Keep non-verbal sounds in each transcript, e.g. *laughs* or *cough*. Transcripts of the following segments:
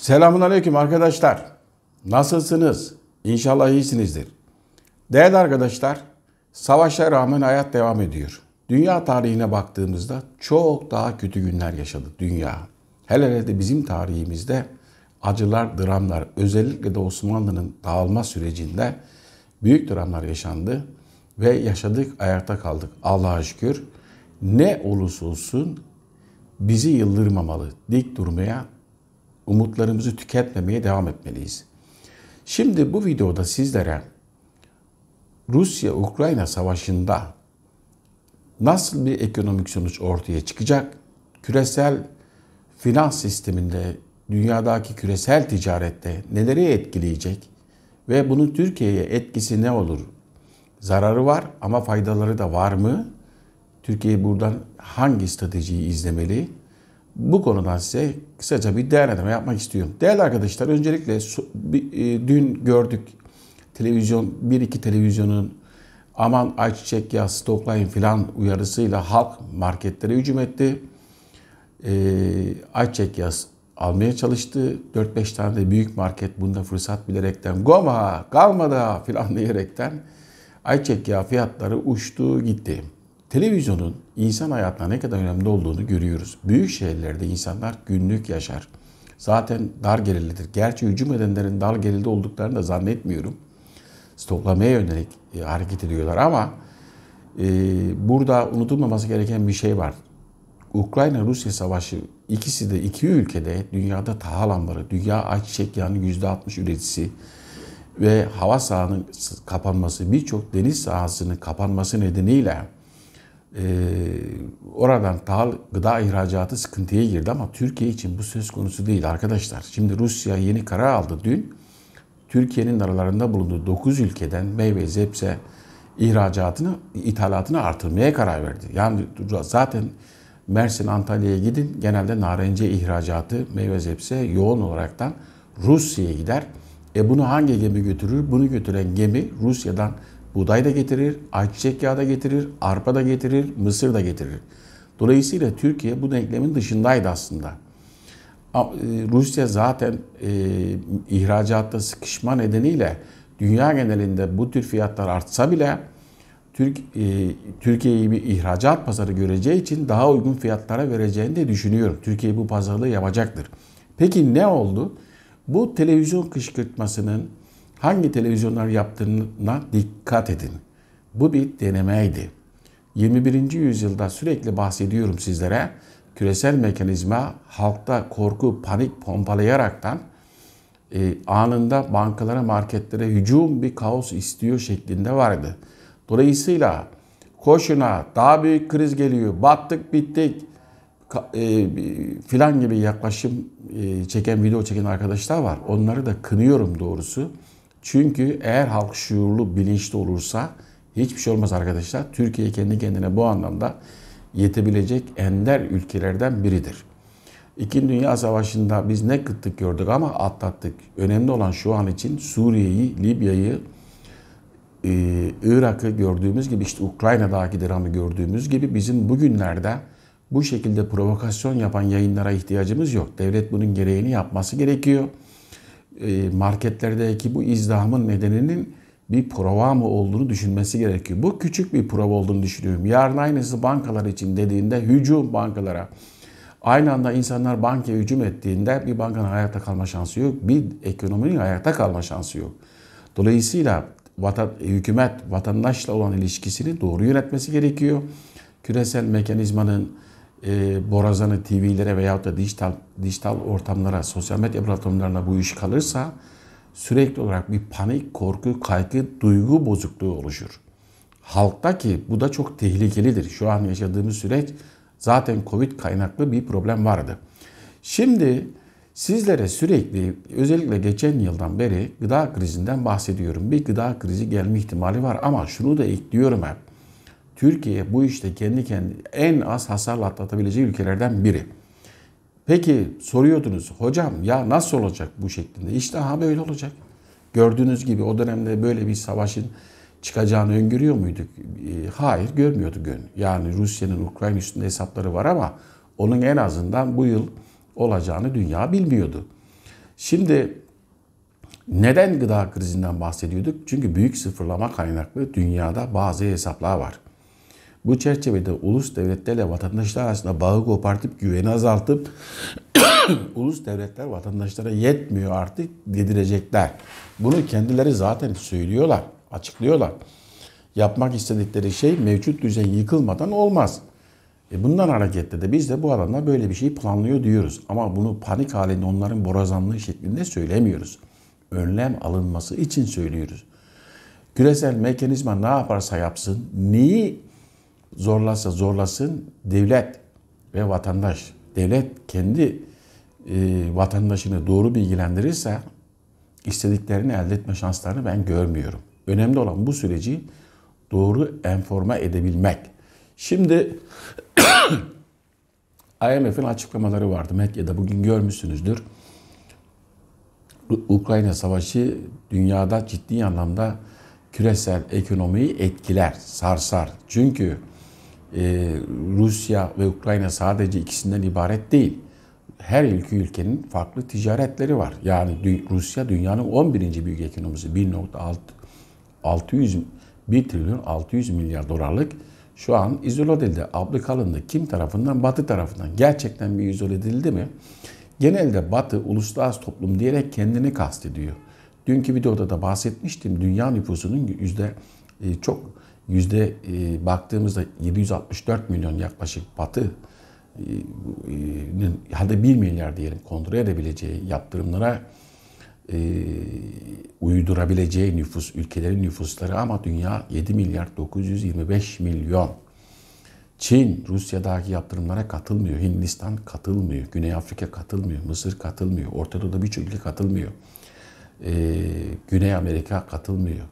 Selamun Aleyküm arkadaşlar. Nasılsınız? İnşallah iyisinizdir. Değerli arkadaşlar, savaşa rağmen hayat devam ediyor. Dünya tarihine baktığımızda çok daha kötü günler yaşadı dünya. Hele hele de bizim tarihimizde acılar, dramlar, özellikle de Osmanlı'nın dağılma sürecinde büyük dramlar yaşandı ve yaşadık, ayakta kaldık. Allah'a şükür ne olursa olsun bizi yıldırmamalı, dik durmaya umutlarımızı tüketmemeye devam etmeliyiz. Şimdi bu videoda sizlere Rusya-Ukrayna savaşında nasıl bir ekonomik sonuç ortaya çıkacak, küresel finans sisteminde, dünyadaki küresel ticarette neleri etkileyecek ve bunun Türkiye'ye etkisi ne olur? Zararı var ama faydaları da var mı? Türkiye buradan hangi stratejiyi izlemeli? bu konudan size kısaca bir değerlendirme yapmak istiyorum. Değerli arkadaşlar öncelikle e, dün gördük televizyon bir iki televizyonun aman ayçiçek ya stoklayın filan uyarısıyla halk marketlere hücum etti. E, ayçiçek yağı almaya çalıştı. 4-5 tane de büyük market bunda fırsat bilerekten goma kalmadı filan *laughs* diyerekten ayçiçek yağı fiyatları uçtu gitti. Televizyonun insan hayatına ne kadar önemli olduğunu görüyoruz. Büyük şehirlerde insanlar günlük yaşar. Zaten dar gelirlidir. Gerçi hücum edenlerin dar gelirli olduklarını da zannetmiyorum. Stoklamaya yönelik e, hareket ediyorlar ama e, burada unutulmaması gereken bir şey var. Ukrayna-Rusya savaşı ikisi de iki ülkede dünyada tahıl ambarı, dünya ayçiçek yağının %60 üreticisi ve hava sahanın kapanması birçok deniz sahasının kapanması nedeniyle e, oradan tahıl gıda ihracatı sıkıntıya girdi ama Türkiye için bu söz konusu değil arkadaşlar. Şimdi Rusya yeni karar aldı dün. Türkiye'nin aralarında bulunduğu 9 ülkeden meyve, zepse ihracatını, ithalatını artırmaya karar verdi. Yani zaten Mersin, Antalya'ya gidin genelde narenciye ihracatı, meyve zepse yoğun olaraktan Rusya'ya gider. E bunu hangi gemi götürür? Bunu götüren gemi Rusya'dan buğday da getirir, ayçiçek yağı da getirir, arpa da getirir, mısır da getirir. Dolayısıyla Türkiye bu denklemin dışındaydı aslında. E, Rusya zaten e, ihracatta sıkışma nedeniyle dünya genelinde bu tür fiyatlar artsa bile Türk e, Türkiye'yi bir ihracat pazarı göreceği için daha uygun fiyatlara vereceğini de düşünüyorum. Türkiye bu pazarlığı yapacaktır. Peki ne oldu? Bu televizyon kışkırtmasının hangi televizyonlar yaptığına dikkat edin. Bu bir denemeydi. 21. yüzyılda sürekli bahsediyorum sizlere. Küresel mekanizma halkta korku, panik pompalayaraktan e, anında bankalara, marketlere hücum bir kaos istiyor şeklinde vardı. Dolayısıyla koşuna daha büyük kriz geliyor, battık bittik e, filan gibi yaklaşım e, çeken, video çeken arkadaşlar var. Onları da kınıyorum doğrusu. Çünkü eğer halk şuurlu, bilinçli olursa hiçbir şey olmaz arkadaşlar. Türkiye kendi kendine bu anlamda yetebilecek ender ülkelerden biridir. İkinci Dünya Savaşı'nda biz ne kıttık gördük ama atlattık. Önemli olan şu an için Suriye'yi, Libya'yı, e, Irak'ı gördüğümüz gibi işte Ukrayna'daki dramı gördüğümüz gibi bizim bugünlerde bu şekilde provokasyon yapan yayınlara ihtiyacımız yok. Devlet bunun gereğini yapması gerekiyor. E, marketlerdeki bu izdihamın nedeninin bir prova mı olduğunu düşünmesi gerekiyor. Bu küçük bir prova olduğunu düşünüyorum. Yarın aynısı bankalar için dediğinde hücum bankalara. Aynı anda insanlar bankaya hücum ettiğinde bir bankanın hayatta kalma şansı yok. Bir ekonominin hayatta kalma şansı yok. Dolayısıyla vatan, hükümet vatandaşla olan ilişkisini doğru yönetmesi gerekiyor. Küresel mekanizmanın e, borazanı TV'lere veyahut da dijital dijital ortamlara, sosyal medya platformlarına bu iş kalırsa sürekli olarak bir panik, korku, kaygı, duygu bozukluğu oluşur. Halkta ki bu da çok tehlikelidir. Şu an yaşadığımız süreç zaten Covid kaynaklı bir problem vardı. Şimdi sizlere sürekli özellikle geçen yıldan beri gıda krizinden bahsediyorum. Bir gıda krizi gelme ihtimali var ama şunu da ekliyorum hep. Türkiye bu işte kendi kendi en az hasarla atlatabileceği ülkelerden biri. Peki soruyordunuz hocam ya nasıl olacak bu şeklinde? İşte ha böyle olacak. Gördüğünüz gibi o dönemde böyle bir savaşın çıkacağını öngörüyor muyduk? Ee, hayır görmüyorduk. Yani Rusya'nın Ukrayna üstünde hesapları var ama onun en azından bu yıl olacağını dünya bilmiyordu. Şimdi neden gıda krizinden bahsediyorduk? Çünkü büyük sıfırlama kaynaklı dünyada bazı hesaplar var. Bu çerçevede ulus devletlerle vatandaşlar arasında bağı kopartıp güveni azaltıp *coughs* ulus devletler vatandaşlara yetmiyor artık dedirecekler. Bunu kendileri zaten söylüyorlar, açıklıyorlar. Yapmak istedikleri şey mevcut düzen yıkılmadan olmaz. E bundan hareketle de biz de bu alanda böyle bir şey planlıyor diyoruz. Ama bunu panik halinde onların borazanlığı şeklinde söylemiyoruz. Önlem alınması için söylüyoruz. Küresel mekanizma ne yaparsa yapsın, neyi zorlasa zorlasın devlet ve vatandaş, devlet kendi e, vatandaşını doğru bilgilendirirse istediklerini elde etme şanslarını ben görmüyorum. Önemli olan bu süreci doğru enforme edebilmek. Şimdi *coughs* IMF'in açıklamaları vardı medyada bugün görmüşsünüzdür. Ukrayna Savaşı dünyada ciddi anlamda küresel ekonomiyi etkiler, sarsar. Çünkü ee, Rusya ve Ukrayna sadece ikisinden ibaret değil. Her ülke ülkenin farklı ticaretleri var. Yani Rusya dünyanın 11. büyük ekonomisi 1.600 1 trilyon 600 milyar dolarlık şu an izole edildi. Ablık alındı. Kim tarafından? Batı tarafından. Gerçekten bir izole edildi mi? Genelde Batı uluslararası toplum diyerek kendini kastediyor. Dünkü videoda da bahsetmiştim. Dünya nüfusunun yüzde e, çok yüzde e, baktığımızda 764 milyon yaklaşık batı e, e, hadi 1 milyar diyelim kontrol edebileceği yaptırımlara uydurabileceği nüfus, ülkelerin nüfusları ama dünya 7 milyar 925 milyon. Çin, Rusya'daki yaptırımlara katılmıyor. Hindistan katılmıyor. Güney Afrika katılmıyor. Mısır katılmıyor. Ortadoğu'da birçok ülke katılmıyor. E, Güney Amerika katılmıyor.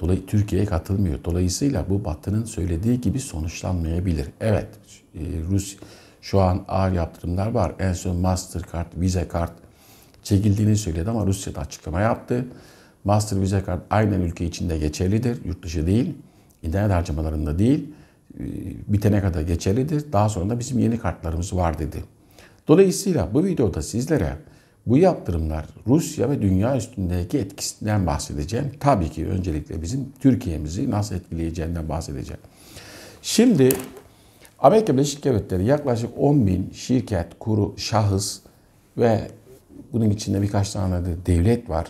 Dolayı Türkiye'ye katılmıyor. Dolayısıyla bu Batı'nın söylediği gibi sonuçlanmayabilir. Evet, e, Rus şu an ağır yaptırımlar var. En son Mastercard, Visa kart çekildiğini söyledi ama Rusya da açıklama yaptı. Master Visa kart aynen ülke içinde geçerlidir, yurt dışı değil. İnternet harcamalarında değil. E, bitene kadar geçerlidir. Daha sonra da bizim yeni kartlarımız var dedi. Dolayısıyla bu videoda sizlere bu yaptırımlar Rusya ve dünya üstündeki etkisinden bahsedeceğim. Tabii ki öncelikle bizim Türkiye'mizi nasıl etkileyeceğinden bahsedeceğim. Şimdi Amerika Birleşik Devletleri yaklaşık 10 bin şirket, kuru, şahıs ve bunun içinde birkaç tane de devlet var.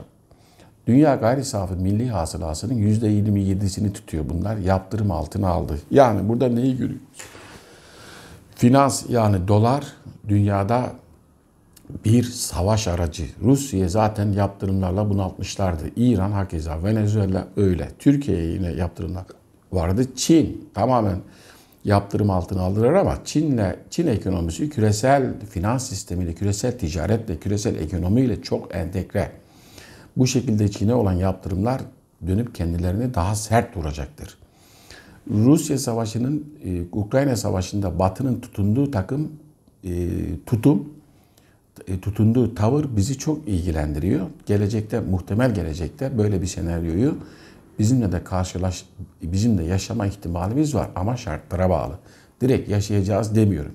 Dünya gayri safi milli hasılasının %27'sini tutuyor bunlar. Yaptırım altına aldı. Yani burada neyi görüyoruz? Finans yani dolar dünyada bir savaş aracı. Rusya zaten yaptırımlarla bunaltmışlardı. İran hakeza, Venezuela öyle. Türkiye'ye yine yaptırımlar vardı. Çin tamamen yaptırım altına aldılar ama Çin'le Çin ekonomisi küresel finans sistemiyle, küresel ticaretle, küresel ekonomiyle çok entegre. Bu şekilde Çin'e olan yaptırımlar dönüp kendilerini daha sert duracaktır Rusya Savaşı'nın e, Ukrayna Savaşı'nda Batı'nın tutunduğu takım e, tutum e, tutunduğu tavır bizi çok ilgilendiriyor. Gelecekte muhtemel gelecekte böyle bir senaryoyu bizimle de karşılaş bizim de yaşama ihtimalimiz var ama şartlara bağlı. Direkt yaşayacağız demiyorum.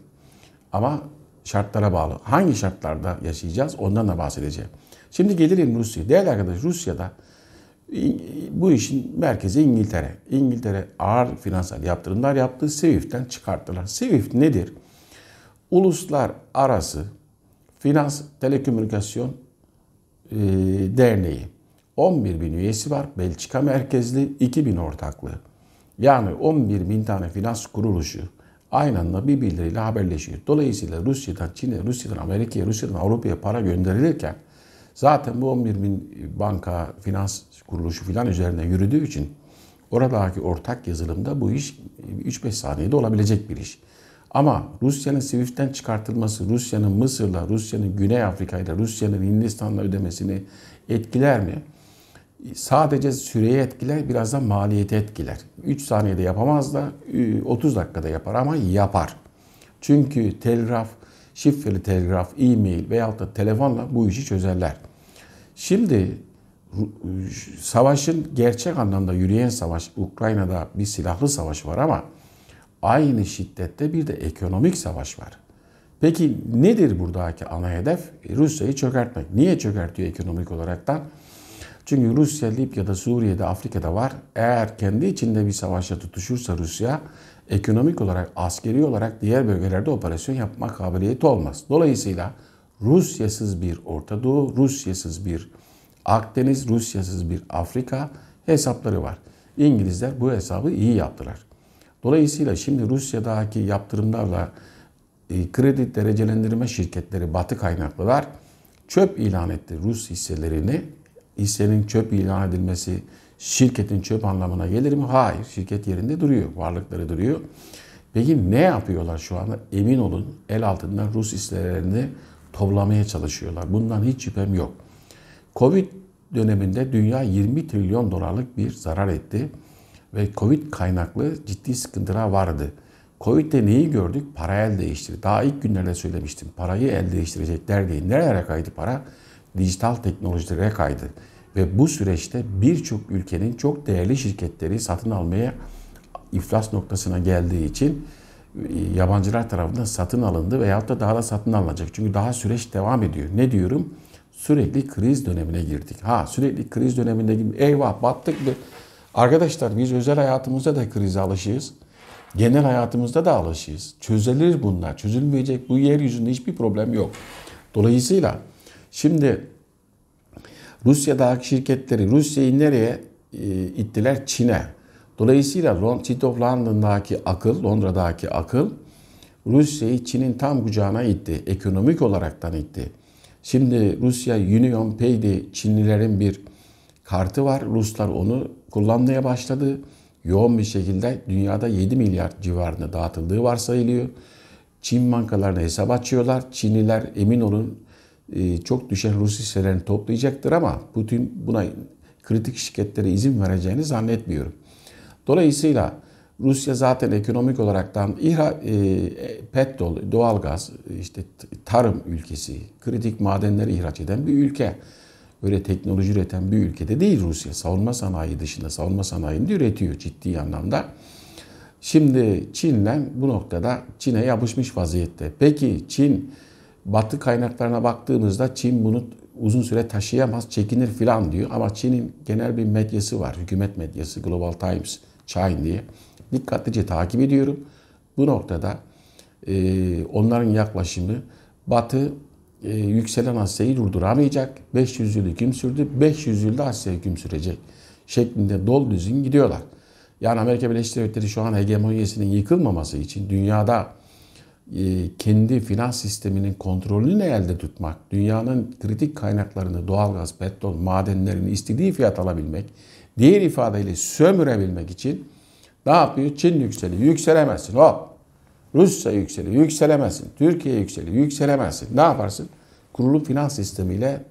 Ama şartlara bağlı. Hangi şartlarda yaşayacağız ondan da bahsedeceğim. Şimdi gelelim Rusya'ya. Değerli arkadaş Rusya'da bu işin merkezi İngiltere. İngiltere ağır finansal yaptırımlar yaptı. SWIFT'ten çıkarttılar. SWIFT nedir? Uluslar arası Finans Telekomünikasyon e, Derneği. 11 bin üyesi var. Belçika merkezli 2 bin ortaklı. Yani 11 bin tane finans kuruluşu aynı anda birbirleriyle haberleşiyor. Dolayısıyla Rusya'dan Çin'e, Rusya'dan Amerika'ya, Rusya'dan Avrupa'ya para gönderilirken zaten bu 11 bin banka, finans kuruluşu filan üzerine yürüdüğü için oradaki ortak yazılımda bu iş 3-5 saniyede olabilecek bir iş. Ama Rusya'nın SWIFT'ten çıkartılması, Rusya'nın Mısır'la, Rusya'nın Güney Afrika'yla, Rusya'nın Hindistan'la ödemesini etkiler mi? Sadece süreyi etkiler, biraz da maliyeti etkiler. 3 saniyede yapamaz da 30 e, dakikada yapar ama yapar. Çünkü telgraf, şifreli telgraf, e-mail veyahut da telefonla bu işi çözerler. Şimdi e, savaşın gerçek anlamda yürüyen savaş, Ukrayna'da bir silahlı savaş var ama aynı şiddette bir de ekonomik savaş var. Peki nedir buradaki ana hedef? E, Rusya'yı çökertmek. Niye çökertiyor ekonomik olaraktan? Çünkü Rusya Libya'da, Suriye'de, Afrika'da var. Eğer kendi içinde bir savaşa tutuşursa Rusya ekonomik olarak, askeri olarak diğer bölgelerde operasyon yapma kabiliyeti olmaz. Dolayısıyla Rusyasız bir Orta Doğu, Rusyasız bir Akdeniz, Rusyasız bir Afrika hesapları var. İngilizler bu hesabı iyi yaptılar. Dolayısıyla şimdi Rusya'daki yaptırımlarla e, kredi derecelendirme şirketleri batı kaynaklılar çöp ilan etti Rus hisselerini. Hissenin çöp ilan edilmesi şirketin çöp anlamına gelir mi? Hayır. Şirket yerinde duruyor. Varlıkları duruyor. Peki ne yapıyorlar şu anda? Emin olun el altından Rus hisselerini toplamaya çalışıyorlar. Bundan hiç şüphem yok. Covid döneminde dünya 20 trilyon dolarlık bir zarar etti ve Covid kaynaklı ciddi sıkıntılar vardı. Covid'de neyi gördük? Para el değiştirdi. Daha ilk günlerde söylemiştim. Parayı el değiştirecekler diye. Nerelere kaydı para? Dijital teknolojilere kaydı. Ve bu süreçte birçok ülkenin çok değerli şirketleri satın almaya iflas noktasına geldiği için e, yabancılar tarafından satın alındı veyahut da daha da satın alınacak. Çünkü daha süreç devam ediyor. Ne diyorum? Sürekli kriz dönemine girdik. Ha sürekli kriz döneminde gibi. eyvah battık mı? Arkadaşlar biz özel hayatımızda da krize alışıyız. Genel hayatımızda da alışıyız. Çözülür bunlar. Çözülmeyecek bu yeryüzünde hiçbir problem yok. Dolayısıyla şimdi Rusya'daki şirketleri Rusya'yı nereye e, ittiler? Çin'e. Dolayısıyla City of London'daki akıl, Londra'daki akıl Rusya'yı Çin'in tam kucağına itti. Ekonomik olaraktan itti. Şimdi Rusya Union Pay'di Çinlilerin bir kartı var. Ruslar onu kullanmaya başladı. Yoğun bir şekilde dünyada 7 milyar civarında dağıtıldığı varsayılıyor. Çin bankalarına hesap açıyorlar. Çinliler emin olun e, çok düşen Rus hisselerini toplayacaktır ama Putin buna kritik şirketlere izin vereceğini zannetmiyorum. Dolayısıyla Rusya zaten ekonomik olaraktan ihra, e, petrol, doğalgaz, işte tarım ülkesi, kritik madenleri ihraç eden bir ülke öyle teknoloji üreten bir ülkede değil Rusya. Savunma sanayi dışında savunma sanayinde üretiyor ciddi anlamda. Şimdi Çin'le bu noktada Çin'e yapışmış vaziyette. Peki Çin batı kaynaklarına baktığımızda Çin bunu uzun süre taşıyamaz, çekinir filan diyor. Ama Çin'in genel bir medyası var, hükümet medyası Global Times, China diye. Dikkatlice takip ediyorum. Bu noktada e, onların yaklaşımı Batı e, yükselen Asya'yı durduramayacak. 500 yıl hüküm sürdü, 500 yılda Asya hüküm sürecek şeklinde dol düzgün gidiyorlar. Yani Amerika Birleşik Devletleri şu an hegemonyasının yıkılmaması için dünyada e, kendi finans sisteminin kontrolünü elde tutmak, dünyanın kritik kaynaklarını, doğalgaz, petrol, madenlerini istediği fiyat alabilmek, diğer ifadeyle sömürebilmek için ne yapıyor? Çin yükseliyor. Yükselemezsin. Hop Rusya yükselir, yükselemezsin. Türkiye yükselir, yükselemezsin. Ne yaparsın? Kurulum finans sistemiyle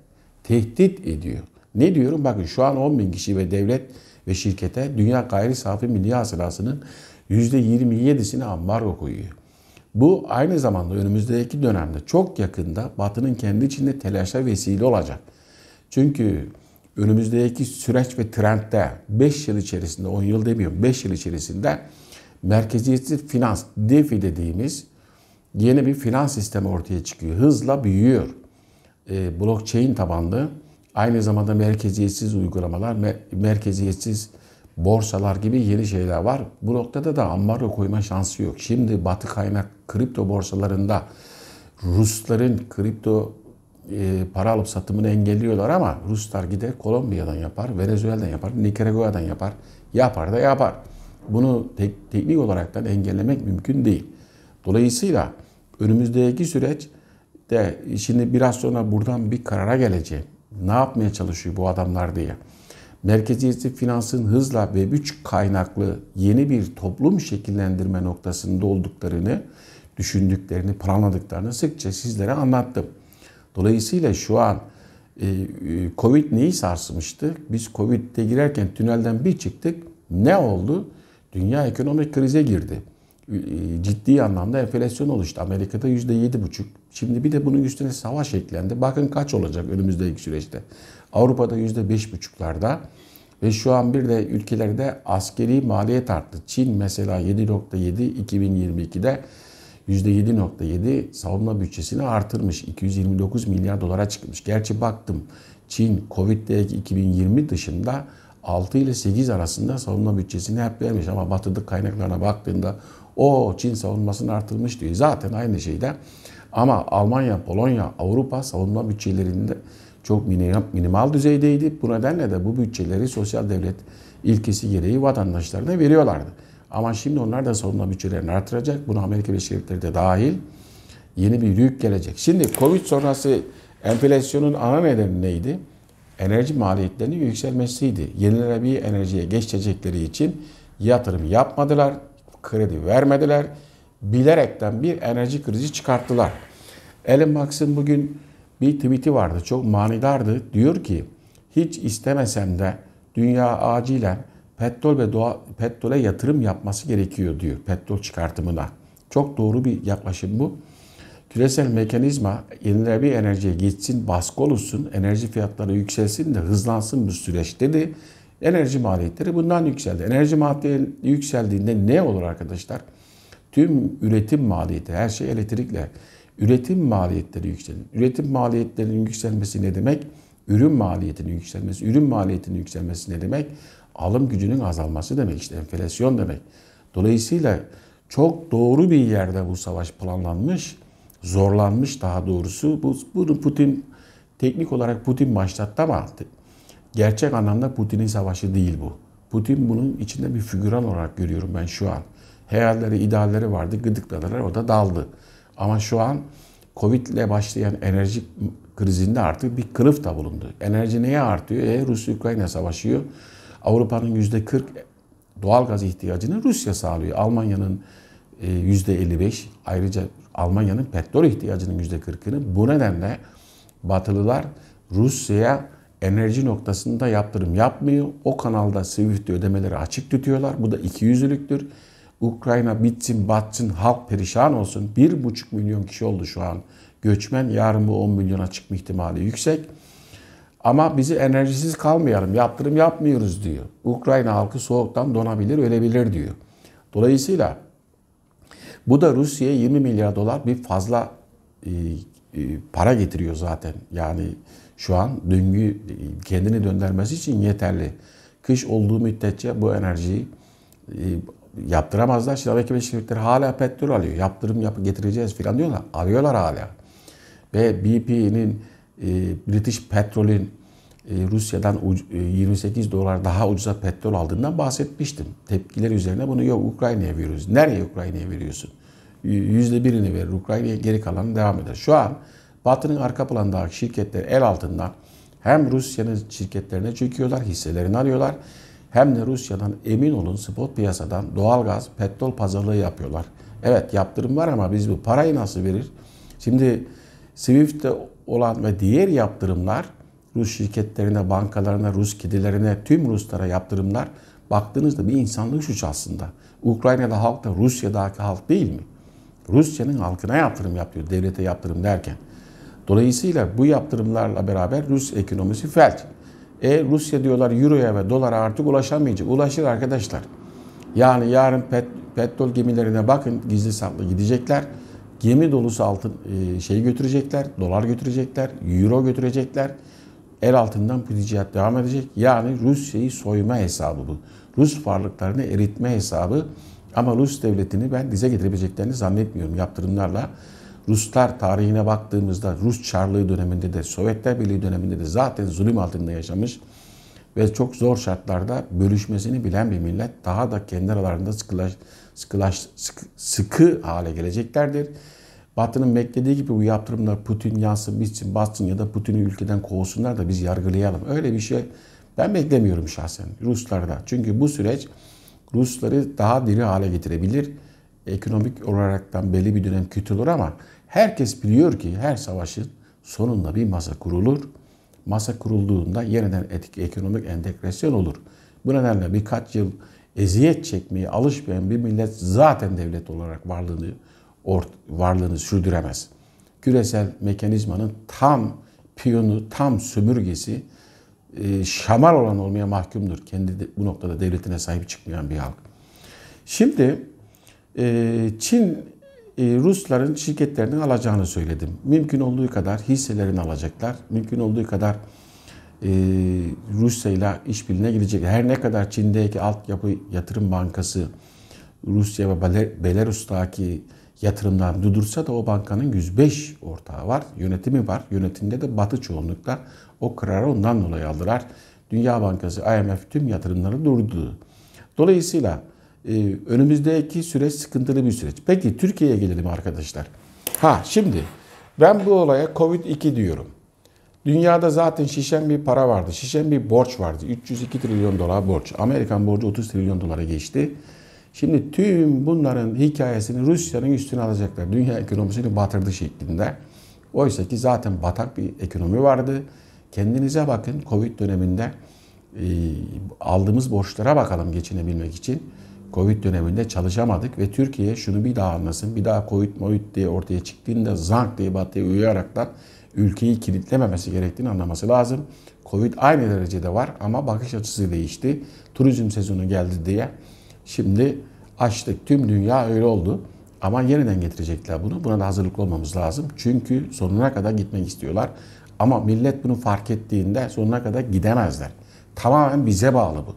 tehdit ediyor. Ne diyorum? Bakın şu an 10 bin kişi ve devlet ve şirkete dünya gayri safi milli hasılasının %27'sini ambargo koyuyor. Bu aynı zamanda önümüzdeki dönemde çok yakında Batı'nın kendi içinde telaşa vesile olacak. Çünkü önümüzdeki süreç ve trendde 5 yıl içerisinde, 10 yıl demiyorum 5 yıl içerisinde merkeziyetsiz finans, DeFi dediğimiz yeni bir finans sistemi ortaya çıkıyor. Hızla büyüyor. E, blockchain tabanlı, aynı zamanda merkeziyetsiz uygulamalar, merkeziyetsiz borsalar gibi yeni şeyler var. Bu noktada da ambargo koyma şansı yok. Şimdi batı kaynak kripto borsalarında Rusların kripto e, para alıp satımını engelliyorlar ama Ruslar gider Kolombiya'dan yapar, Venezuela'dan yapar, Nikaragua'dan yapar. Yapar da yapar. Bunu tek, teknik olarak da engellemek mümkün değil. Dolayısıyla önümüzdeki süreç de şimdi biraz sonra buradan bir karara gelecek. Ne yapmaya çalışıyor bu adamlar diye. Merkeziyetsiz finansın hızla ve güç kaynaklı yeni bir toplum şekillendirme noktasında olduklarını, düşündüklerini, planladıklarını sıkça sizlere anlattım. Dolayısıyla şu an e, e, Covid neyi sarsmıştı? Biz Covid'de girerken tünelden bir çıktık. Ne oldu? Dünya ekonomik krize girdi. E, ciddi anlamda enflasyon oluştu. Amerika'da %7,5. Şimdi bir de bunun üstüne savaş eklendi. Bakın kaç olacak önümüzdeki süreçte. Avrupa'da %5,5'larda ve şu an bir de ülkelerde askeri maliyet arttı. Çin mesela 7.7 2022'de %7.7 savunma bütçesini artırmış. 229 milyar dolara çıkmış. Gerçi baktım Çin Covid'deki 2020 dışında 6 ile 8 arasında savunma bütçesini hep vermiş ama batırdık kaynaklarına baktığında o Çin savunmasını artırmış diyor. Zaten aynı şeyde ama Almanya, Polonya, Avrupa savunma bütçelerinde çok minimal düzeydeydi. Bu nedenle de bu bütçeleri sosyal devlet ilkesi gereği vatandaşlarına veriyorlardı. Ama şimdi onlar da savunma bütçelerini artıracak. bunu Amerika Birleşik Devletleri de dahil yeni bir yük gelecek. Şimdi Covid sonrası enflasyonun ana nedeni neydi? enerji maliyetlerinin yükselmesiydi. Yenilenebilir enerjiye geçecekleri için yatırım yapmadılar, kredi vermediler. Bilerekten bir enerji krizi çıkarttılar. Elon Musk'ın bugün bir tweet'i vardı. Çok manidardı. Diyor ki hiç istemesem de dünya acilen petrol ve doğa, petrole yatırım yapması gerekiyor diyor. Petrol çıkartımına. Çok doğru bir yaklaşım bu küresel mekanizma yenilenebilir enerjiye gitsin, baskı oluşsun, enerji fiyatları yükselsin de hızlansın bu süreç dedi. Enerji maliyetleri bundan yükseldi. Enerji maliyetleri yükseldiğinde ne olur arkadaşlar? Tüm üretim maliyeti, her şey elektrikle. Üretim maliyetleri yükselir. Üretim maliyetlerinin yükselmesi ne demek? Ürün maliyetinin yükselmesi. Ürün maliyetinin yükselmesi ne demek? Alım gücünün azalması demek işte enflasyon demek. Dolayısıyla çok doğru bir yerde bu savaş planlanmış zorlanmış daha doğrusu. Bu, bunu Putin teknik olarak Putin başlattı ama gerçek anlamda Putin'in savaşı değil bu. Putin bunun içinde bir figüran olarak görüyorum ben şu an. Hayalleri, idealleri vardı, gıdıkladılar, o da daldı. Ama şu an Covid ile başlayan enerji krizinde artık bir kılıf da bulundu. Enerji neye artıyor? E, Rusya-Ukrayna savaşıyor. Avrupa'nın %40 doğal gaz ihtiyacını Rusya sağlıyor. Almanya'nın %55 e, ayrıca Almanya'nın petrol ihtiyacının %40'ını. Bu nedenle Batılılar Rusya'ya enerji noktasında yaptırım yapmıyor. O kanalda SWIFT ödemeleri açık tutuyorlar. Bu da ikiyüzlülüktür. Ukrayna bitsin, batsın, halk perişan olsun. 1,5 milyon kişi oldu şu an göçmen. Yarın bu 10 milyona çıkma ihtimali yüksek. Ama bizi enerjisiz kalmayalım, yaptırım yapmıyoruz diyor. Ukrayna halkı soğuktan donabilir, ölebilir diyor. Dolayısıyla bu da Rusya'ya 20 milyar dolar bir fazla e, e, para getiriyor zaten. Yani şu an döngü e, kendini döndürmesi için yeterli. Kış olduğu müddetçe bu enerjiyi yaptıramazlar. Şimdi Amerika Birleşik Devletleri hala petrol alıyor. Yaptırım yap getireceğiz filan diyorlar. Alıyorlar hala. Ve BP'nin e, British Petrol'ün e, Rusya'dan 28 e, dolar daha ucuza petrol aldığından bahsetmiştim. Tepkiler üzerine bunu yok Ukrayna'ya veriyoruz. Nereye Ukrayna'ya veriyorsun? Yüzde birini verir Ukrayna'ya geri kalanı devam eder. Şu an Batı'nın arka plandaki şirketler el altından hem Rusya'nın şirketlerine çöküyorlar, hisselerini alıyorlar. Hem de Rusya'dan emin olun spot piyasadan doğalgaz, petrol pazarlığı yapıyorlar. Evet yaptırım var ama biz bu parayı nasıl verir? Şimdi Swift'te olan ve diğer yaptırımlar Rus şirketlerine, bankalarına, Rus kedilerine, tüm Ruslara yaptırımlar baktığınızda bir insanlık suç aslında. Ukrayna'da halk da Rusya'daki halk değil mi? Rusya'nın halkına yaptırım yapıyor, devlete yaptırım derken. Dolayısıyla bu yaptırımlarla beraber Rus ekonomisi felç. E Rusya diyorlar Euro'ya ve dolara artık ulaşamayacak. Ulaşır arkadaşlar. Yani yarın pet, petrol gemilerine bakın gizli saklı gidecekler. Gemi dolusu altın e, şey götürecekler, dolar götürecekler, euro götürecekler el altından bu ticaret devam edecek. Yani Rusya'yı soyma hesabı bu. Rus varlıklarını eritme hesabı. Ama Rus devletini ben dize getirebileceklerini zannetmiyorum yaptırımlarla. Ruslar tarihine baktığımızda Rus Çarlığı döneminde de Sovyetler Birliği döneminde de zaten zulüm altında yaşamış ve çok zor şartlarda bölüşmesini bilen bir millet daha da kendi aralarında sıkılaş, sıkılaş, sıkı, sıkı hale geleceklerdir. Batı'nın beklediği gibi bu yaptırımlar Putin yansın, bitsin, bastın ya da Putin'i ülkeden kovsunlar da biz yargılayalım. Öyle bir şey ben beklemiyorum şahsen Ruslarda. Çünkü bu süreç Rusları daha diri hale getirebilir. Ekonomik olaraktan belli bir dönem kötü olur ama herkes biliyor ki her savaşın sonunda bir masa kurulur. Masa kurulduğunda yeniden etik, ekonomik endekresyon olur. Bu nedenle birkaç yıl eziyet çekmeye alışmayan bir millet zaten devlet olarak varlığını varlığını sürdüremez. Küresel mekanizmanın tam piyonu, tam sömürgesi e, şamar olan olmaya mahkumdur. Kendi de, bu noktada devletine sahip çıkmayan bir halk. Şimdi e, Çin e, Rusların şirketlerinin alacağını söyledim. Mümkün olduğu kadar hisselerini alacaklar. Mümkün olduğu kadar Rusya ile işbirliğine girecek. Her ne kadar Çin'deki Altyapı Yatırım Bankası Rusya ve Belarus'taki yatırımlar dudursa da o bankanın 105 ortağı var, yönetimi var. Yönetimde de batı çoğunluklar o kararı ondan dolayı aldılar. Dünya Bankası, IMF tüm yatırımları durdu. Dolayısıyla e, önümüzdeki süreç sıkıntılı bir süreç. Peki Türkiye'ye gelelim arkadaşlar. Ha şimdi ben bu olaya Covid-2 diyorum. Dünyada zaten şişen bir para vardı, şişen bir borç vardı. 302 trilyon dolar borç. Amerikan borcu 30 trilyon dolara geçti. Şimdi tüm bunların hikayesini Rusya'nın üstüne alacaklar. Dünya ekonomisini batırdı şeklinde. Oysa ki zaten batak bir ekonomi vardı. Kendinize bakın Covid döneminde e, aldığımız borçlara bakalım geçinebilmek için. Covid döneminde çalışamadık ve Türkiye şunu bir daha anlasın. Bir daha Covid moid diye ortaya çıktığında zank diye batıya uyaraktan ülkeyi kilitlememesi gerektiğini anlaması lazım. Covid aynı derecede var ama bakış açısı değişti. Turizm sezonu geldi diye Şimdi açtık. Tüm dünya öyle oldu. Ama yeniden getirecekler bunu. Buna da hazırlıklı olmamız lazım. Çünkü sonuna kadar gitmek istiyorlar. Ama millet bunu fark ettiğinde sonuna kadar gidemezler. Tamamen bize bağlı bu.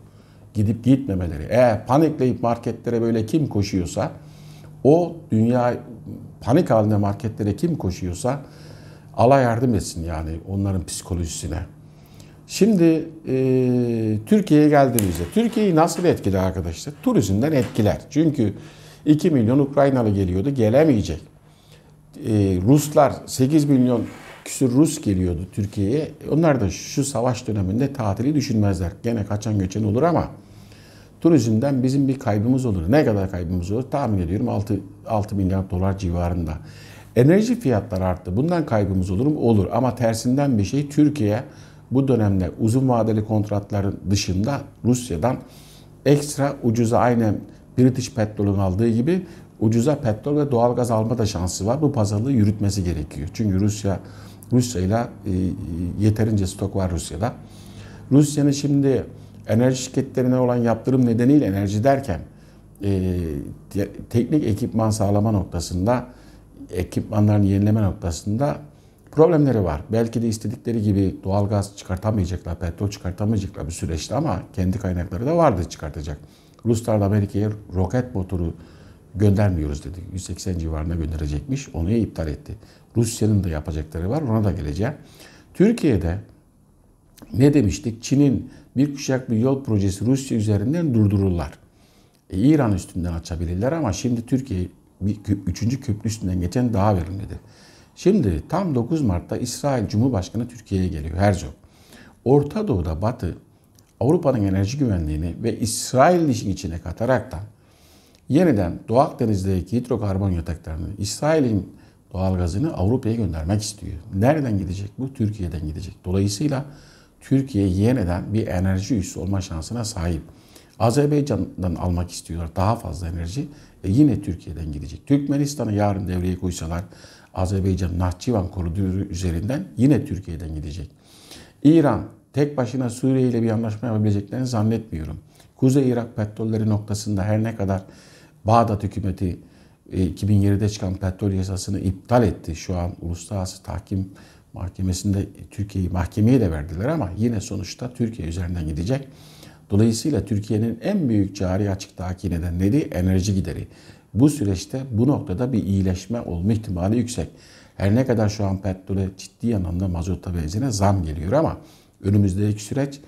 Gidip gitmemeleri. Eğer panikleyip marketlere böyle kim koşuyorsa o dünya panik halinde marketlere kim koşuyorsa Allah yardım etsin yani onların psikolojisine. Şimdi e, Türkiye'ye geldiğimizde Türkiye'yi nasıl etkiler arkadaşlar? Turizmden etkiler. Çünkü 2 milyon Ukraynalı geliyordu gelemeyecek. E, Ruslar 8 milyon küsur Rus geliyordu Türkiye'ye. Onlar da şu savaş döneminde tatili düşünmezler. Gene kaçan göçen olur ama turizmden bizim bir kaybımız olur. Ne kadar kaybımız olur? Tahmin ediyorum 6, 6 milyar dolar civarında. Enerji fiyatları arttı. Bundan kaybımız olur mu? Olur. Ama tersinden bir şey Türkiye'ye bu dönemde uzun vadeli kontratların dışında Rusya'dan ekstra ucuza aynen British Petrol'un aldığı gibi ucuza petrol ve doğalgaz alma da şansı var. Bu pazarlığı yürütmesi gerekiyor. Çünkü Rusya Rusya ile e, e, yeterince stok var Rusya'da. Rusya'nın şimdi enerji şirketlerine olan yaptırım nedeniyle enerji derken e, teknik ekipman sağlama noktasında ekipmanların yenileme noktasında problemleri var. Belki de istedikleri gibi doğal gaz çıkartamayacaklar, petrol çıkartamayacaklar bir süreçte ama kendi kaynakları da vardı çıkartacak. Ruslar da Amerika'ya roket motoru göndermiyoruz dedi. 180 civarına gönderecekmiş. Onu iptal etti. Rusya'nın da yapacakları var. Ona da geleceğim. Türkiye'de ne demiştik? Çin'in bir kuşak bir yol projesi Rusya üzerinden durdururlar. E, İran üstünden açabilirler ama şimdi Türkiye bir, üçüncü köprü üstünden geçen daha verimlidir. Şimdi tam 9 Mart'ta İsrail Cumhurbaşkanı Türkiye'ye geliyor Herzog. Orta Doğu'da Batı Avrupa'nın enerji güvenliğini ve İsrail işin içine katarak da yeniden Doğu Akdeniz'deki hidrokarbon yataklarını, İsrail'in doğalgazını Avrupa'ya göndermek istiyor. Nereden gidecek bu? Türkiye'den gidecek. Dolayısıyla Türkiye yeniden bir enerji üssü olma şansına sahip. Azerbaycan'dan almak istiyorlar daha fazla enerji. E yine Türkiye'den gidecek. Türkmenistan'ı yarın devreye koysalar Azerbaycan Nahçıvan koridoru üzerinden yine Türkiye'den gidecek. İran tek başına Suriye ile bir anlaşma yapabileceklerini zannetmiyorum. Kuzey Irak petrolleri noktasında her ne kadar Bağdat hükümeti 2007'de e, çıkan petrol yasasını iptal etti. Şu an uluslararası tahkim mahkemesinde e, Türkiye'yi mahkemeye de verdiler ama yine sonuçta Türkiye üzerinden gidecek. Dolayısıyla Türkiye'nin en büyük cari açıktaki nedeni enerji gideri. Bu süreçte bu noktada bir iyileşme olma ihtimali yüksek. Her ne kadar şu an petrole ciddi anlamda mazota benzine zam geliyor ama önümüzdeki süreç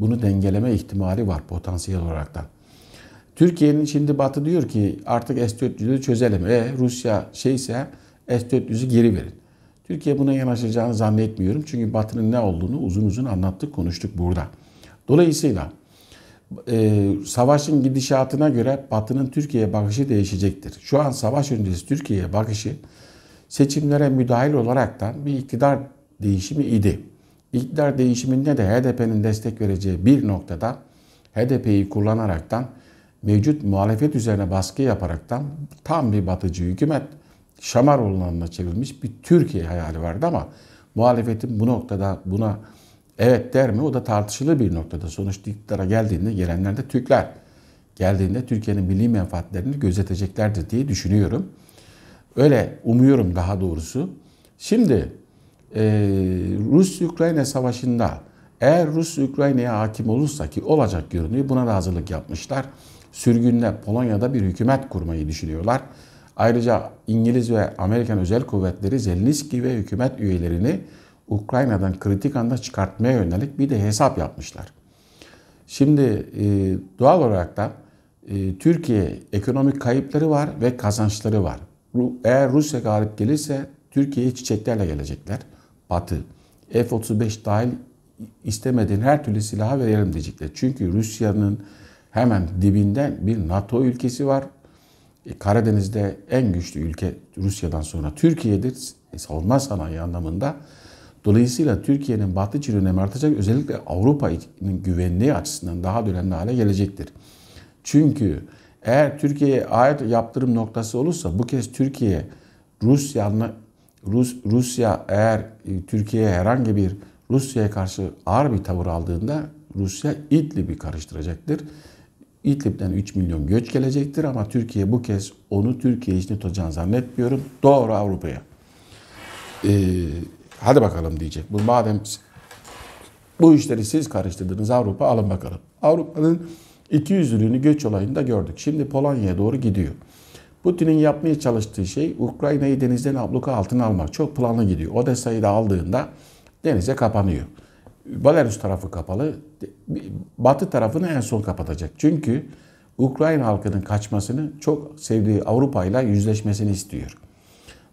bunu dengeleme ihtimali var potansiyel olarak da. Türkiye'nin şimdi Batı diyor ki artık S-400'ü çözelim. E Rusya şeyse S-400'ü geri verin. Türkiye buna yanaşacağını zannetmiyorum. Çünkü Batı'nın ne olduğunu uzun uzun anlattık, konuştuk burada. Dolayısıyla e, savaşın gidişatına göre Batı'nın Türkiye'ye bakışı değişecektir. Şu an savaş öncesi Türkiye'ye bakışı seçimlere müdahil olaraktan bir iktidar değişimi idi. İktidar değişiminde de HDP'nin destek vereceği bir noktada HDP'yi kullanaraktan mevcut muhalefet üzerine baskı yaparaktan tam bir batıcı hükümet şamar olanına çevrilmiş bir Türkiye hayali vardı ama muhalefetin bu noktada buna evet der mi o da tartışılır bir noktada. Sonuçta iktidara geldiğinde gelenler de Türkler. Geldiğinde Türkiye'nin milli menfaatlerini gözeteceklerdir diye düşünüyorum. Öyle umuyorum daha doğrusu. Şimdi e, Rus-Ukrayna savaşında eğer Rus Ukrayna'ya hakim olursa ki olacak görünüyor buna da hazırlık yapmışlar. Sürgünle Polonya'da bir hükümet kurmayı düşünüyorlar. Ayrıca İngiliz ve Amerikan özel kuvvetleri Zelenski ve hükümet üyelerini Ukrayna'dan kritik anda çıkartmaya yönelik bir de hesap yapmışlar. Şimdi e, doğal olarak da e, Türkiye ekonomik kayıpları var ve kazançları var. Eğer Rusya galip gelirse Türkiye'ye çiçeklerle gelecekler. Batı. F-35 dahil istemediğin her türlü silahı verelim diyecekler. Çünkü Rusya'nın hemen dibinden bir NATO ülkesi var. E, Karadeniz'de en güçlü ülke Rusya'dan sonra Türkiye'dir. E, savunma sanayi anlamında. Dolayısıyla Türkiye'nin batı çil önemi artacak. Özellikle Avrupa'nın güvenliği açısından daha da önemli hale gelecektir. Çünkü eğer Türkiye'ye ait yaptırım noktası olursa bu kez Türkiye Rusya'nın Rus, Rusya eğer e, Türkiye'ye herhangi bir Rusya'ya karşı ağır bir tavır aldığında Rusya İdlib'i karıştıracaktır. İdlib'den 3 milyon göç gelecektir ama Türkiye bu kez onu Türkiye için tutacağını zannetmiyorum. Doğru Avrupa'ya. Ee, Hadi bakalım diyecek. Bu madem bu işleri siz karıştırdınız Avrupa alın bakalım. Avrupa'nın 200'lülüğünü göç olayında gördük. Şimdi Polonya'ya doğru gidiyor. Putin'in yapmaya çalıştığı şey Ukrayna'yı denizden abluka altına almak. Çok planlı gidiyor. Odessa'yı da aldığında denize kapanıyor. Belarus tarafı kapalı. Batı tarafını en son kapatacak. Çünkü Ukrayna halkının kaçmasını çok sevdiği Avrupa ile yüzleşmesini istiyor.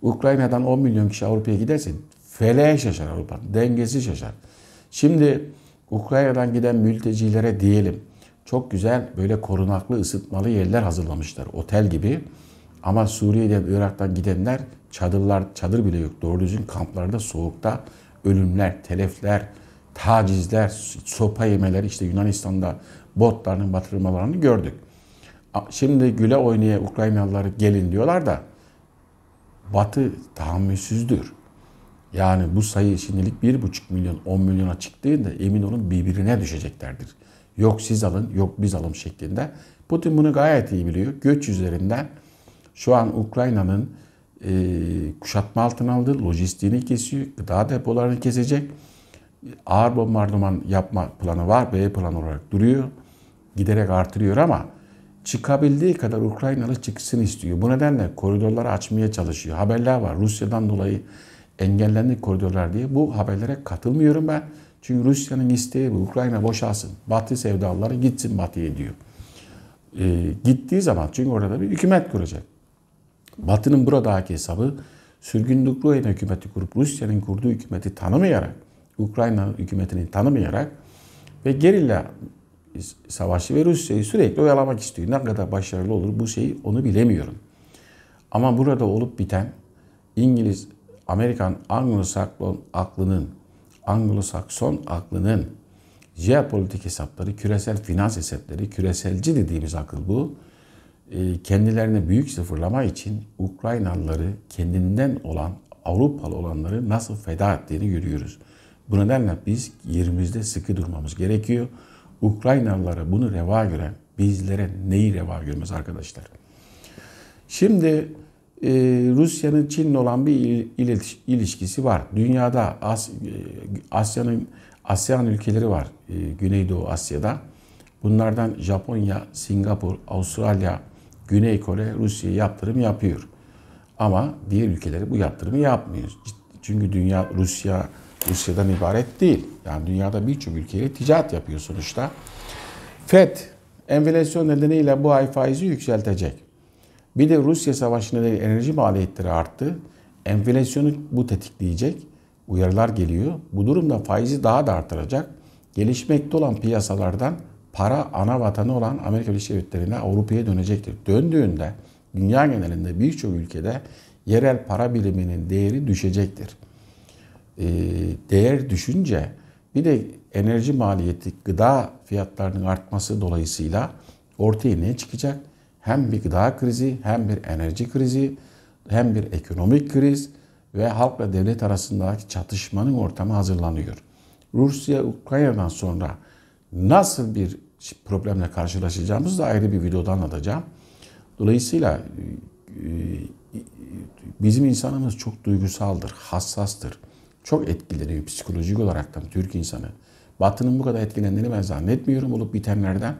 Ukrayna'dan 10 milyon kişi Avrupa'ya gidersin. Feleğe şaşar Avrupa. Dengesi şaşar. Şimdi Ukrayna'dan giden mültecilere diyelim. Çok güzel böyle korunaklı ısıtmalı yerler hazırlamışlar. Otel gibi. Ama Suriye'den, Irak'tan gidenler çadırlar, çadır bile yok. Doğru düzgün kamplarda soğukta ölümler, telefler, tacizler, sopa yemeleri işte Yunanistan'da botlarının batırmalarını gördük. Şimdi güle oynaya Ukraynalılar gelin diyorlar da Batı tahammülsüzdür. Yani bu sayı şimdilik 1,5 milyon 10 milyona çıktığında emin olun birbirine düşeceklerdir. Yok siz alın yok biz alım şeklinde. Putin bunu gayet iyi biliyor. Göç üzerinden şu an Ukrayna'nın e, kuşatma altına aldı. Lojistiğini kesiyor. Gıda depolarını kesecek. Ağır bombardıman yapma planı var. B planı olarak duruyor. Giderek artırıyor ama çıkabildiği kadar Ukraynalı çıksın istiyor. Bu nedenle koridorları açmaya çalışıyor. Haberler var. Rusya'dan dolayı engellendi koridorlar diye bu haberlere katılmıyorum ben. Çünkü Rusya'nın isteği bu. Ukrayna boşalsın. Batı sevdalıları gitsin Batı'ya diyor. E, gittiği zaman çünkü orada bir hükümet kuracak. Batı'nın buradaki hesabı sürgünde Ukrayna hükümeti kurup Rusya'nın kurduğu hükümeti tanımayarak, Ukrayna hükümetini tanımayarak ve gerilla savaşı ve Rusya'yı sürekli oyalamak istiyor. Ne kadar başarılı olur bu şeyi onu bilemiyorum. Ama burada olup biten İngiliz Amerikan Anglo-Sakson aklının, Anglo-Sakson aklının jeopolitik hesapları, küresel finans hesapları, küreselci dediğimiz akıl bu. Ee, kendilerine büyük sıfırlama için Ukraynalıları kendinden olan Avrupalı olanları nasıl feda ettiğini görüyoruz. Bu nedenle biz yerimizde sıkı durmamız gerekiyor. Ukraynalılara bunu reva gören bizlere neyi reva görmez arkadaşlar? Şimdi e, Rusya'nın Çin'le olan bir iletiş, ilişkisi var. Dünyada As, e, Asya'nın ASEAN ülkeleri var e, Güneydoğu Asya'da. Bunlardan Japonya, Singapur, Avustralya, Güney Kore Rusya'ya yaptırım yapıyor. Ama diğer ülkeleri bu yaptırımı yapmıyor. Çünkü dünya Rusya Rusya'dan ibaret değil. Yani dünyada birçok ülkeyle ticaret yapıyor sonuçta. FED enflasyon nedeniyle bu ay faizi yükseltecek. Bir de Rusya savaşı nedeniyle enerji maliyetleri arttı. Enflasyonu bu tetikleyecek. Uyarılar geliyor. Bu durumda faizi daha da artıracak. Gelişmekte olan piyasalardan para ana vatanı olan Amerika Birleşik Devletleri'ne Avrupa'ya dönecektir. Döndüğünde dünya genelinde birçok ülkede yerel para biriminin değeri düşecektir. Ee, değer düşünce bir de enerji maliyeti, gıda fiyatlarının artması dolayısıyla ortaya ne çıkacak? hem bir gıda krizi, hem bir enerji krizi, hem bir ekonomik kriz ve halk ve devlet arasındaki çatışmanın ortamı hazırlanıyor. Rusya Ukrayna'dan sonra nasıl bir problemle karşılaşacağımızı da ayrı bir videoda anlatacağım. Dolayısıyla e, e, bizim insanımız çok duygusaldır, hassastır. Çok etkileniyor psikolojik olarak da Türk insanı. Batının bu kadar etkilendiğini ben zannetmiyorum olup bitenlerden.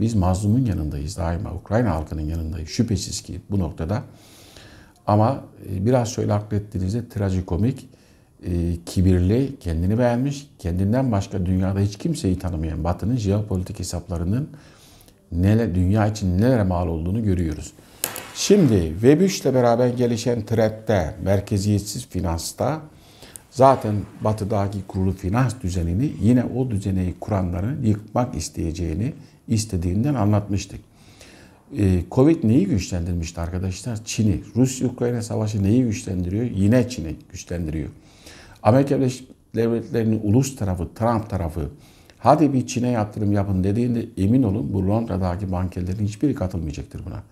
Biz mazlumun yanındayız daima. Ukrayna halkının yanındayız. Şüphesiz ki bu noktada. Ama e, biraz şöyle aklettiğinizde trajikomik, e, kibirli, kendini beğenmiş, kendinden başka dünyada hiç kimseyi tanımayan Batı'nın jeopolitik hesaplarının nele dünya için nelere mal olduğunu görüyoruz. Şimdi Web3 ile beraber gelişen trendde, merkeziyetsiz finansta zaten batıdaki kurulu finans düzenini yine o düzeneyi kuranların yıkmak isteyeceğini istediğinden anlatmıştık. Ee, Covid neyi güçlendirmişti arkadaşlar? Çin'i. Rusya-Ukrayna savaşı neyi güçlendiriyor? Yine Çin'i güçlendiriyor. Amerika Birleşik Devletleri'nin ulus tarafı, Trump tarafı hadi bir Çin'e yatırım yapın dediğinde emin olun bu Londra'daki bankerlerin hiçbiri katılmayacaktır buna.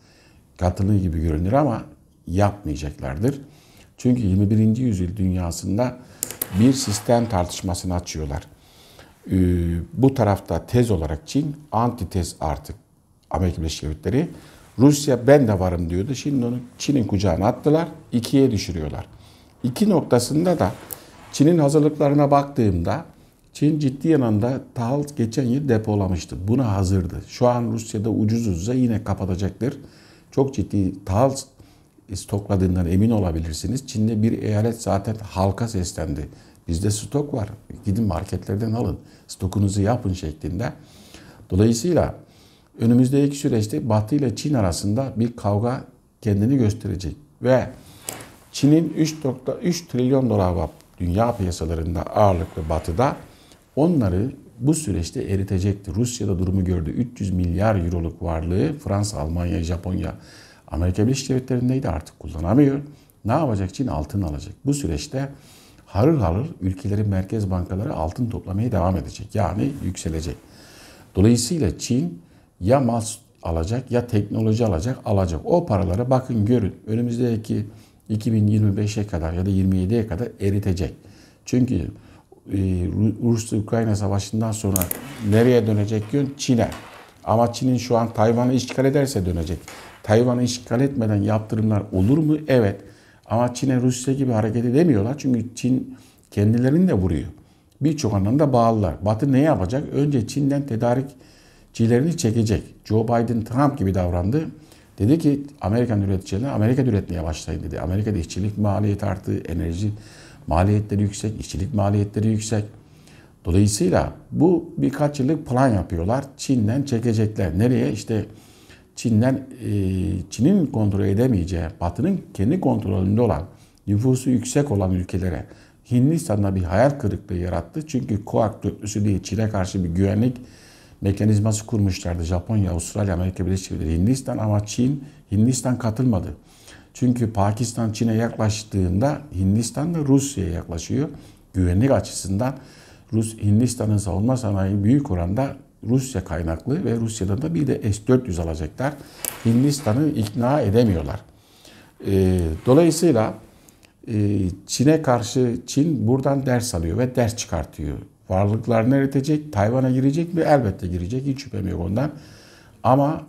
Katılır gibi görünür ama yapmayacaklardır. Çünkü 21. yüzyıl dünyasında bir sistem tartışmasını açıyorlar. Ee, bu tarafta tez olarak Çin antitez artık Amerika Birleşik Devletleri. Rusya ben de varım diyordu. Şimdi onu Çin'in kucağına attılar. ikiye düşürüyorlar. İki noktasında da Çin'in hazırlıklarına baktığımda Çin ciddi yanında tahıl geçen yıl depolamıştı. Buna hazırdı. Şu an Rusya'da ucuz ucuza yine kapatacaktır. Çok ciddi tahıl stokladığından emin olabilirsiniz. Çin'de bir eyalet zaten halka seslendi. Bizde stok var. Gidin marketlerden alın. Stokunuzu yapın şeklinde. Dolayısıyla önümüzdeki süreçte Batı ile Çin arasında bir kavga kendini gösterecek. Ve Çin'in 3.3 trilyon dolar var dünya piyasalarında ağırlıklı batıda onları bu süreçte eritecekti. Rusya'da durumu gördü. 300 milyar euroluk varlığı Fransa, Almanya, Japonya, Amerika Birleşik Devletleri'ndeydi artık kullanamıyor. Ne yapacak? Çin altın alacak. Bu süreçte harıl harıl ülkelerin merkez bankaları altın toplamaya devam edecek. Yani yükselecek. Dolayısıyla Çin ya mal alacak ya teknoloji alacak alacak. O paralara bakın görün önümüzdeki 2025'e kadar ya da 27'ye kadar eritecek. Çünkü e, Rus-Ukrayna savaşından sonra nereye dönecek gün? Çin'e. Ama Çin'in şu an Tayvan'ı işgal ederse dönecek. Tayvan'ı işgal etmeden yaptırımlar olur mu? Evet. Ama Çin'e Rusya gibi hareket edemiyorlar. Çünkü Çin kendilerini de vuruyor. Birçok anlamda bağlılar. Batı ne yapacak? Önce Çin'den tedarikçilerini çekecek. Joe Biden Trump gibi davrandı. Dedi ki Amerikan üreticilerine Amerika üretmeye başlayın dedi. Amerika'da işçilik maliyeti arttı, enerji maliyetleri yüksek, işçilik maliyetleri yüksek. Dolayısıyla bu birkaç yıllık plan yapıyorlar. Çin'den çekecekler. Nereye? İşte Çin'den e, Çin'in kontrol edemeyeceği, Batı'nın kendi kontrolünde olan, nüfusu yüksek olan ülkelere Hindistan'da bir hayal kırıklığı yarattı. Çünkü Koak dörtlüsü diye Çin'e karşı bir güvenlik mekanizması kurmuşlardı. Japonya, Avustralya, Amerika Birleşik Devletleri, Hindistan ama Çin, Hindistan katılmadı. Çünkü Pakistan Çin'e yaklaştığında Hindistan da Rusya'ya yaklaşıyor. Güvenlik açısından Rus Hindistan'ın savunma sanayi büyük oranda Rusya kaynaklı ve Rusya'dan da bir de S-400 alacaklar. Hindistan'ı ikna edemiyorlar. Ee, dolayısıyla e, Çin'e karşı Çin buradan ders alıyor ve ders çıkartıyor. Varlıklarını eritecek, Tayvan'a girecek mi? Elbette girecek. Hiç şüphem yok ondan. Ama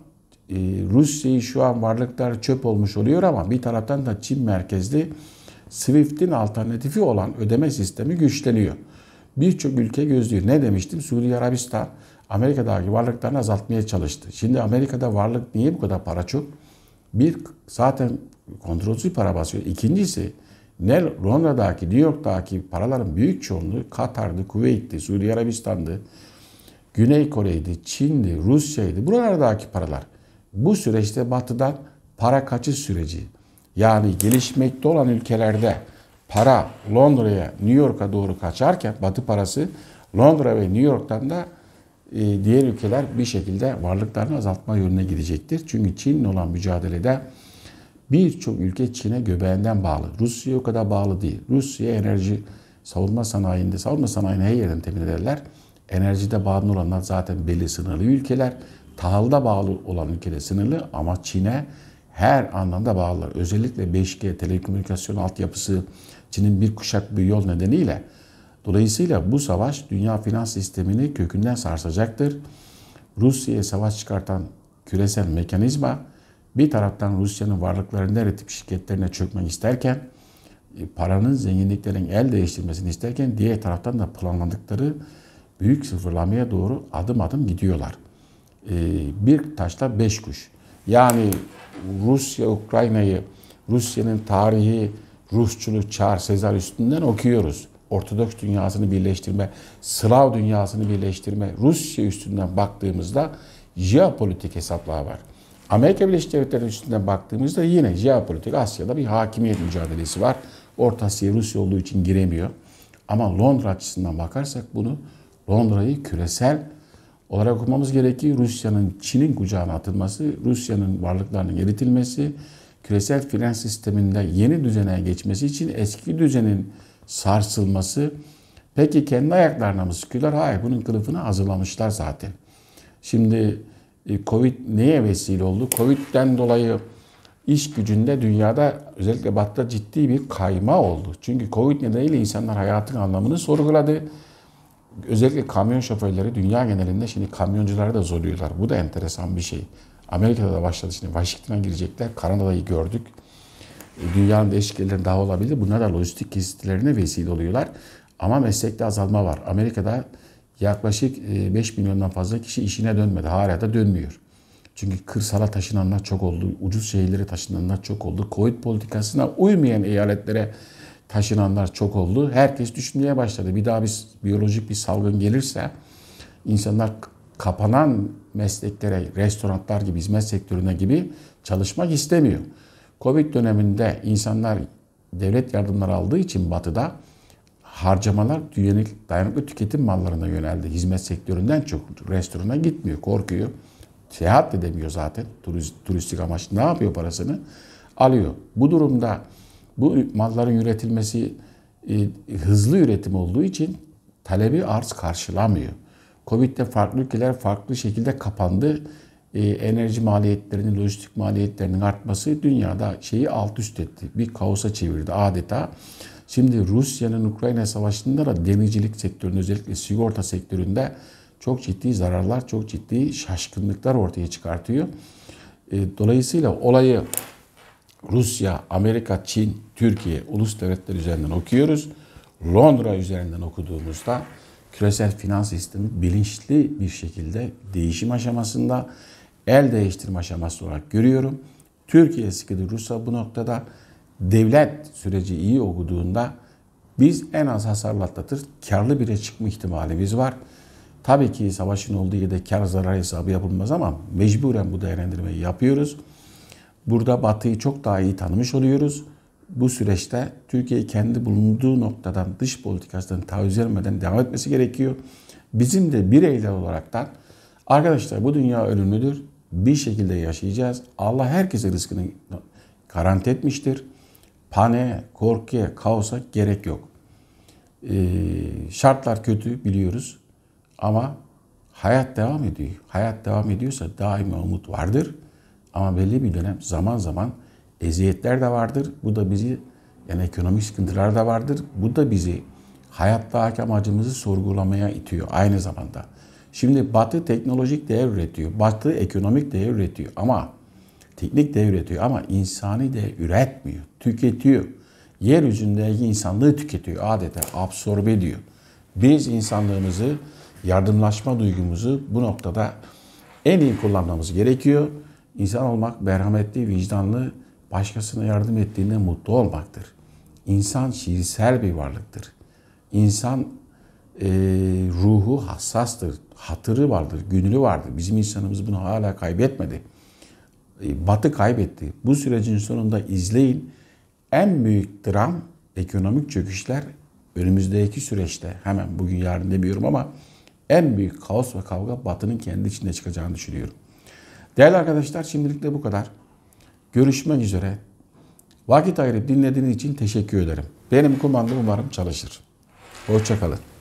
e, Rusya'yı şu an varlıklar çöp olmuş oluyor ama bir taraftan da Çin merkezli SWIFT'in alternatifi olan ödeme sistemi güçleniyor. Birçok ülke gözlüyor. Ne demiştim? Suudi Arabistan Amerika'daki varlıklarını azaltmaya çalıştı. Şimdi Amerika'da varlık niye bu kadar para çok? Bir zaten kontrolsüz para basıyor. İkincisi ne Londra'daki, New York'taki paraların büyük çoğunluğu Katar'dı, Kuveyt'ti, Suudi Arabistan'dı, Güney Kore'ydi, Çin'di, Rusya'ydı. Buralardaki paralar. Bu süreçte batıdan para kaçış süreci. Yani gelişmekte olan ülkelerde para Londra'ya, New York'a doğru kaçarken batı parası Londra ve New York'tan da ee, diğer ülkeler bir şekilde varlıklarını azaltma yönüne gidecektir. Çünkü Çin'le olan mücadelede birçok ülke Çin'e göbeğinden bağlı. Rusya o kadar bağlı değil. Rusya enerji savunma sanayinde, savunma sanayine her yerden temin ederler. Enerjide bağımlı olanlar zaten belli sınırlı ülkeler. Tahılda bağlı olan ülkeler sınırlı ama Çin'e her anlamda bağlılar. Özellikle 5G, telekomünikasyon altyapısı, Çin'in bir kuşak bir yol nedeniyle Dolayısıyla bu savaş dünya finans sistemini kökünden sarsacaktır. Rusya'ya savaş çıkartan küresel mekanizma bir taraftan Rusya'nın varlıklarını eritip şirketlerine çökmek isterken e, paranın zenginliklerin el değiştirmesini isterken diğer taraftan da planladıkları büyük sıfırlamaya doğru adım adım gidiyorlar. E, bir taşla beş kuş. Yani Rusya Ukrayna'yı Rusya'nın tarihi Rusçuluk Çar Sezar üstünden okuyoruz. Ortodoks dünyasını birleştirme, Slav dünyasını birleştirme, Rusya üstünden baktığımızda jeopolitik hesaplar var. Amerika Birleşik Devletleri üstünden baktığımızda yine jeopolitik Asya'da bir hakimiyet mücadelesi var. Orta Asya Rusya olduğu için giremiyor. Ama Londra açısından bakarsak bunu Londra'yı küresel olarak okumamız gerekiyor. Rusya'nın Çin'in kucağına atılması, Rusya'nın varlıklarının eritilmesi, küresel finans sisteminde yeni düzene geçmesi için eski düzenin sarsılması. Peki kendi ayaklarına mı sıkıyorlar? Hayır bunun kılıfını hazırlamışlar zaten. Şimdi e, Covid neye vesile oldu? Covid'den dolayı iş gücünde dünyada özellikle batıda ciddi bir kayma oldu. Çünkü Covid nedeniyle insanlar hayatın anlamını sorguladı. Özellikle kamyon şoförleri dünya genelinde şimdi kamyoncuları da zorluyorlar. Bu da enteresan bir şey. Amerika'da da başladı şimdi. Washington'a girecekler. Kanada'yı gördük dünyanın değişik daha olabilir. Bunlar da lojistik kesitirlerine vesile oluyorlar. Ama meslekte azalma var. Amerika'da yaklaşık 5 e, milyondan fazla kişi işine dönmedi. Hala da dönmüyor. Çünkü kırsala taşınanlar çok oldu. Ucuz şehirlere taşınanlar çok oldu. Covid politikasına uymayan eyaletlere taşınanlar çok oldu. Herkes düşünmeye başladı. Bir daha biz biyolojik bir salgın gelirse insanlar kapanan mesleklere, restoranlar gibi, hizmet sektörüne gibi çalışmak istemiyor. Covid döneminde insanlar devlet yardımları aldığı için batıda harcamalar yönelik dayanıklı tüketim mallarına yöneldi. Hizmet sektöründen çok restorana gitmiyor, korkuyor. Seyahat de demiyor zaten. turistik amaç ne yapıyor parasını? Alıyor. Bu durumda bu malların üretilmesi e, hızlı üretim olduğu için talebi arz karşılamıyor. Covid'de farklı ülkeler farklı şekilde kapandı. E, enerji maliyetlerinin, lojistik maliyetlerinin artması dünyada şeyi alt üst etti. Bir kaosa çevirdi adeta. Şimdi Rusya'nın Ukrayna savaşında da demircilik sektöründe özellikle sigorta sektöründe çok ciddi zararlar, çok ciddi şaşkınlıklar ortaya çıkartıyor. E, dolayısıyla olayı Rusya, Amerika, Çin, Türkiye, ulus devletler üzerinden okuyoruz. Londra üzerinden okuduğumuzda küresel finans sistemi bilinçli bir şekilde değişim aşamasında el değiştirme aşaması olarak görüyorum. Türkiye sıkıdı Rusya bu noktada devlet süreci iyi okuduğunda biz en az hasarlı atlatır, karlı bile çıkma ihtimalimiz var. Tabii ki savaşın olduğu yerde kar zarar hesabı yapılmaz ama mecburen bu değerlendirmeyi yapıyoruz. Burada Batı'yı çok daha iyi tanımış oluyoruz. Bu süreçte Türkiye kendi bulunduğu noktadan, dış politikasından taviz vermeden devam etmesi gerekiyor. Bizim de bir bireyler olaraktan arkadaşlar bu dünya ölümlüdür bir şekilde yaşayacağız. Allah herkese rızkını garanti etmiştir. Pane, korkuya, kaosa gerek yok. Ee, şartlar kötü biliyoruz ama hayat devam ediyor. Hayat devam ediyorsa daima umut vardır. Ama belli bir dönem zaman zaman eziyetler de vardır. Bu da bizi yani ekonomik sıkıntılar da vardır. Bu da bizi hayattaki amacımızı sorgulamaya itiyor aynı zamanda. Şimdi Batı teknolojik değer üretiyor. Batı ekonomik değer üretiyor ama teknik değer üretiyor ama insani değer üretmiyor. Tüketiyor. Yeryüzündeki insanlığı tüketiyor. Adeta absorbe ediyor. Biz insanlığımızı, yardımlaşma duygumuzu bu noktada en iyi kullanmamız gerekiyor. İnsan olmak merhametli, vicdanlı, başkasına yardım ettiğinde mutlu olmaktır. İnsan şiirsel bir varlıktır. İnsan e, ruhu hassastır, hatırı vardır, gönlü vardır. Bizim insanımız bunu hala kaybetmedi. E, batı kaybetti. Bu sürecin sonunda izleyin. En büyük dram ekonomik çöküşler önümüzdeki süreçte hemen bugün yarın demiyorum ama en büyük kaos ve kavga Batı'nın kendi içinde çıkacağını düşünüyorum. Değerli arkadaşlar şimdilik de bu kadar. Görüşmek üzere. Vakit ayırıp dinlediğiniz için teşekkür ederim. Benim kumandam umarım çalışır. Hoşçakalın.